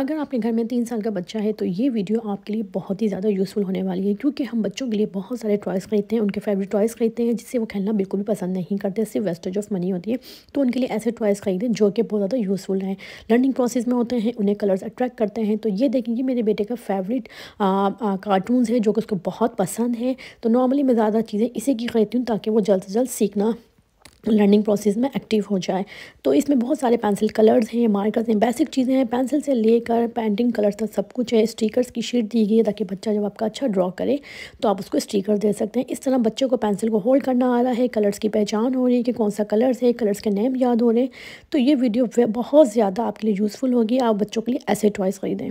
अगर आपके घर में तीन साल का बच्चा है तो ये वीडियो आपके लिए बहुत ही ज़्यादा यूज़फुल होने वाली है क्योंकि हम बच्चों के लिए बहुत सारे टॉयज़ खरीदते हैं उनके फेवरेट टॉयज़ खरीदते हैं जिससे वो खेलना बिल्कुल भी पसंद नहीं करते सिर्फ वेस्टेज ऑफ मनी होती है तो उनके लिए ऐसे टॉयज़ खरीदें जो कि बहुत ज़्यादा यूज़फुल हैं लर्निंग प्रोसेस में होते हैं उन्हें कलर्स अट्रैक्ट करते हैं तो ये देखें मेरे बेटे का फेवरेट कार्टून है जो कि उसको बहुत पसंद है तो नॉर्मली मैं ज़्यादा चीज़ें इसी की खरीदती हूँ ताकि वो जल्द से जल्द सीखना लर्निंग प्रोसेस में एक्टिव हो जाए तो इसमें बहुत सारे पेंसिल कलर्स हैं मार्कर्स हैं बेसिक चीज़ें हैं पेंसिल से लेकर पेंटिंग कलर्स तक सब कुछ है स्टिकर्स की शीट दी गई है ताकि बच्चा जब आपका अच्छा ड्रॉ करे तो आप उसको स्टिकर दे सकते हैं इस तरह बच्चों को पेंसिल को होल्ड करना आ रहा है कलर्स की पहचान हो रही है कि कौन सा कलर्स है कलर्स के नेम याद हो रहे हैं तो ये वीडियो बहुत ज़्यादा आपके लिए यूज़फुल होगी आप बच्चों के लिए ऐसे टॉयस ख़रीदें